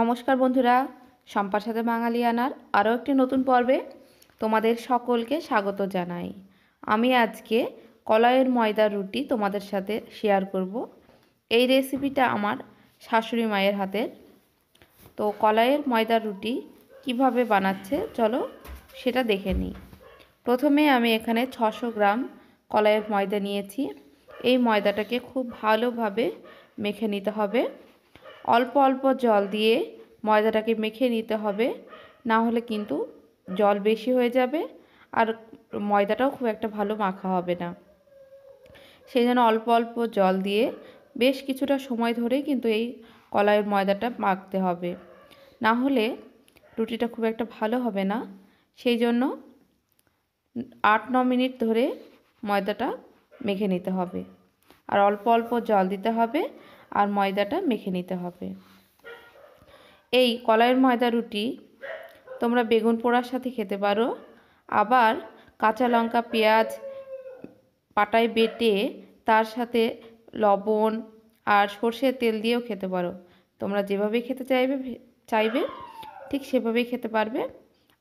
নমস্কার বন্ধুরা সম্পার সাথে বাঙালি আনার আরও একটি নতুন পর্বে তোমাদের সকলকে স্বাগত জানাই আমি আজকে কলয়ের ময়দার রুটি তোমাদের সাথে শেয়ার করব এই রেসিপিটা আমার শাশুড়ি মায়ের হাতের তো কলয়ের ময়দার রুটি কিভাবে বানাচ্ছে চলো সেটা দেখে নিই প্রথমে আমি এখানে ছশো গ্রাম কলাইয়ের ময়দা নিয়েছি এই ময়দাটাকে খুব ভালোভাবে মেখে নিতে হবে অল্প অল্প জল দিয়ে ময়দাটাকে মেখে নিতে হবে না হলে কিন্তু জল বেশি হয়ে যাবে আর ময়দাটাও খুব একটা ভালো মাখা হবে না সেই জন্য অল্প অল্প জল দিয়ে বেশ কিছুটা সময় ধরে কিন্তু এই কলাইয়ের ময়দাটা মাখতে হবে না হলে রুটিটা খুব একটা ভালো হবে না সেই জন্য আট ন মিনিট ধরে ময়দাটা মেখে নিতে হবে আর অল্প অল্প জল দিতে হবে আর ময়দাটা মেখে নিতে হবে এই কলাইয়ের ময়দা রুটি তোমরা বেগুন পোড়ার সাথে খেতে পারো আবার কাঁচা লঙ্কা পেঁয়াজ পাটায় বেটে তার সাথে লবণ আর সর্ষের তেল দিয়েও খেতে পারো তোমরা যেভাবে খেতে চাইবে চাইবে ঠিক সেভাবেই খেতে পারবে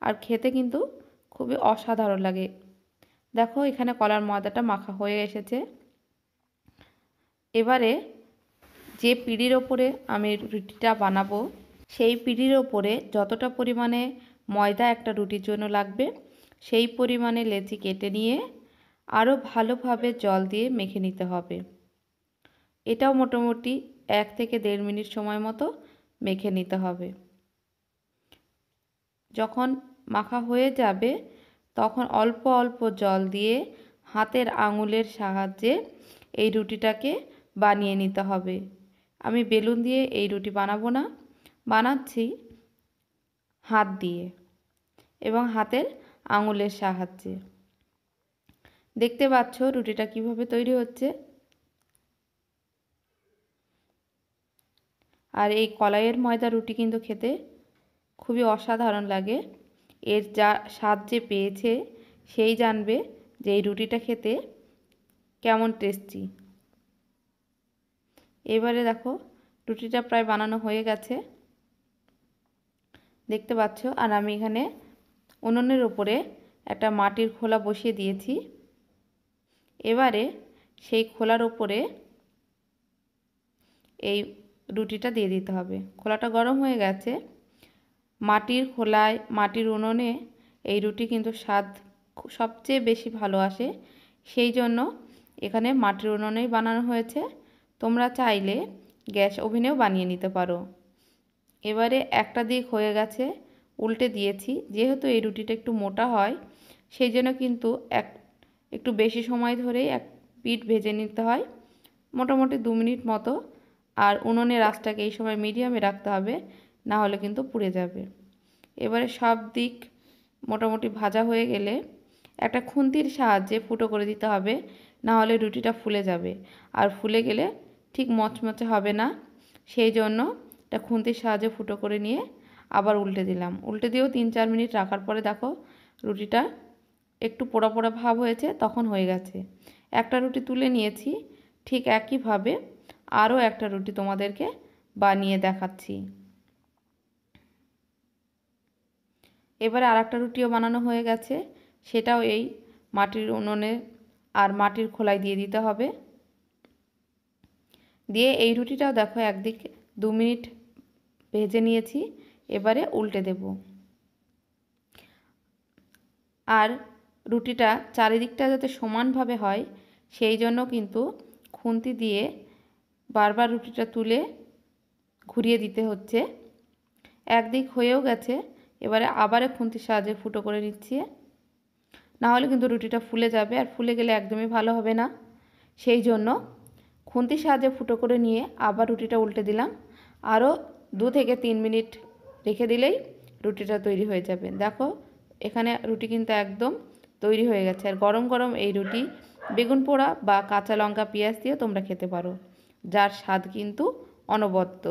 আর খেতে কিন্তু খুবই অসাধারণ লাগে দেখো এখানে কলার ময়দাটা মাখা হয়ে এসেছে এবারে যে পিঁড়ির ওপরে আমি রুটিটা বানাবো সেই পিঁড়ির ওপরে যতটা পরিমাণে ময়দা একটা রুটির জন্য লাগবে সেই পরিমাণে লেচি কেটে নিয়ে আরও ভালোভাবে জল দিয়ে মেখে নিতে হবে এটাও মোটামুটি এক থেকে দেড় মিনিট সময় মতো মেখে নিতে হবে যখন মাখা হয়ে যাবে তখন অল্প অল্প জল দিয়ে হাতের আঙুলের সাহায্যে এই রুটিটাকে বানিয়ে নিতে হবে আমি বেলুন দিয়ে এই রুটি বানাবো না বানাচ্ছি হাত দিয়ে এবং হাতের আঙুলের সাহায্যে দেখতে পাচ্ছ রুটিটা কিভাবে তৈরি হচ্ছে আর এই কলাইয়ের ময়দা রুটি কিন্তু খেতে খুবই অসাধারণ লাগে এর যা স্বাদ যে পেয়েছে সেই জানবে যে এই রুটিটা খেতে কেমন টেস্টি এবারে দেখো রুটিটা প্রায় বানানো হয়ে গেছে দেখতে পাচ্ছ আর আমি এখানে উনুনের ওপরে একটা মাটির খোলা বসিয়ে দিয়েছি এবারে সেই খোলার ওপরে এই রুটিটা দিয়ে দিতে হবে খোলাটা গরম হয়ে গেছে মাটির খোলায় মাটির উনুনে এই রুটি কিন্তু স্বাদ সবচেয়ে বেশি ভালো আসে সেই জন্য এখানে মাটির উনুনেই বানানো হয়েছে তোমরা চাইলে গ্যাস ওভেনেও বানিয়ে নিতে পারো এবারে একটা দিক হয়ে গেছে উল্টে দিয়েছি যেহেতু এই রুটিটা একটু মোটা হয় সেই জন্য কিন্তু এক একটু বেশি সময় ধরেই এক পিঠ ভেজে নিতে হয় মোটামুটি দু মিনিট মতো আর উনুনে আঁচটাকে এই সময় মিডিয়ামে রাখতে হবে না হলে কিন্তু পুড়ে যাবে এবারে সব দিক মোটামুটি ভাজা হয়ে গেলে একটা খুন্তির সাহায্যে ফুটো করে দিতে হবে না হলে রুটিটা ফুলে যাবে আর ফুলে গেলে ঠিক মচমচে হবে না সেই জন্য এটা খুন্তির সাহায্যে ফুটো করে নিয়ে আবার উল্টে দিলাম উল্টে দিয়েও তিন চার মিনিট রাখার পরে দেখো রুটিটা একটু পোড়া পোড়া ভাব হয়েছে তখন হয়ে গেছে একটা রুটি তুলে নিয়েছি ঠিক একইভাবে আরও একটা রুটি তোমাদেরকে বানিয়ে দেখাচ্ছি এবারে আর একটা রুটিও বানানো হয়ে গেছে সেটাও এই মাটির উনুনে আর মাটির খোলায় দিয়ে দিতে হবে দিয়ে এই রুটিটাও দেখো একদিকে দু মিনিট ভেজে নিয়েছি এবারে উল্টে দেব আর রুটিটা চারিদিকটা যাতে সমানভাবে হয় সেই জন্য কিন্তু খুন্তি দিয়ে বারবার রুটিটা তুলে ঘুরিয়ে দিতে হচ্ছে একদিক হয়েও গেছে এবারে আবারে খুন্তির সাহায্যে ফুটো করে নিচ্ছি নাহলে কিন্তু রুটিটা ফুলে যাবে আর ফুলে গেলে একদমই ভালো হবে না সেই জন্য খুন্তির সাহায্যে ফুটো করে নিয়ে আবার রুটিটা উল্টে দিলাম আরও দু থেকে তিন মিনিট রেখে দিলেই রুটিটা তৈরি হয়ে যাবে দেখো এখানে রুটি কিন্তু একদম তৈরি হয়ে গেছে আর গরম গরম এই রুটি বেগুন পোড়া বা কাঁচা লঙ্কা পেঁয়াজ দিয়ে তোমরা খেতে পারো যার স্বাদ কিন্তু অনবদ্য